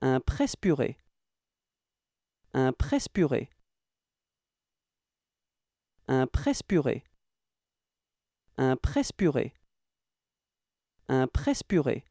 un presse-purée, un presse-purée, un presse-purée, un presse-purée, un presse-purée.